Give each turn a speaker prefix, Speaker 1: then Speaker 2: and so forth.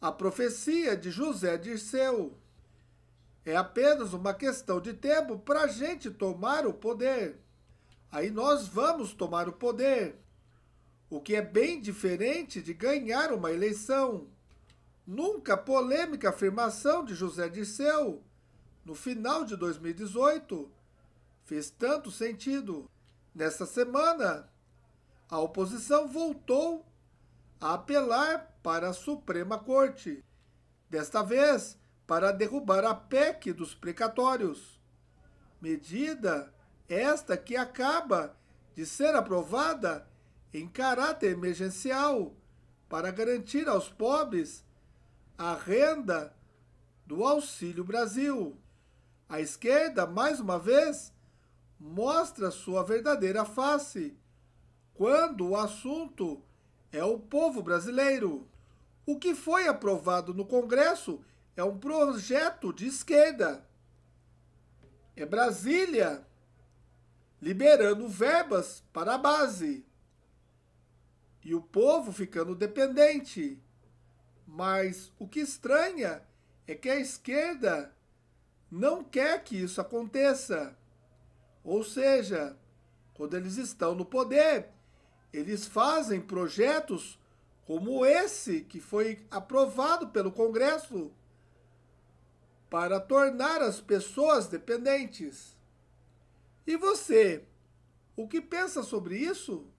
Speaker 1: A profecia de José Dirceu. É apenas uma questão de tempo para a gente tomar o poder. Aí nós vamos tomar o poder. O que é bem diferente de ganhar uma eleição. Nunca polêmica afirmação de José Dirceu, no final de 2018, fez tanto sentido. Nesta semana, a oposição voltou a apelar para a Suprema Corte, desta vez para derrubar a PEC dos precatórios. Medida esta que acaba de ser aprovada em caráter emergencial para garantir aos pobres a renda do Auxílio Brasil. A esquerda, mais uma vez, mostra sua verdadeira face quando o assunto é o povo brasileiro. O que foi aprovado no Congresso é um projeto de esquerda. É Brasília liberando verbas para a base e o povo ficando dependente. Mas o que estranha é que a esquerda não quer que isso aconteça. Ou seja, quando eles estão no poder, eles fazem projetos como esse, que foi aprovado pelo Congresso, para tornar as pessoas dependentes. E você, o que pensa sobre isso?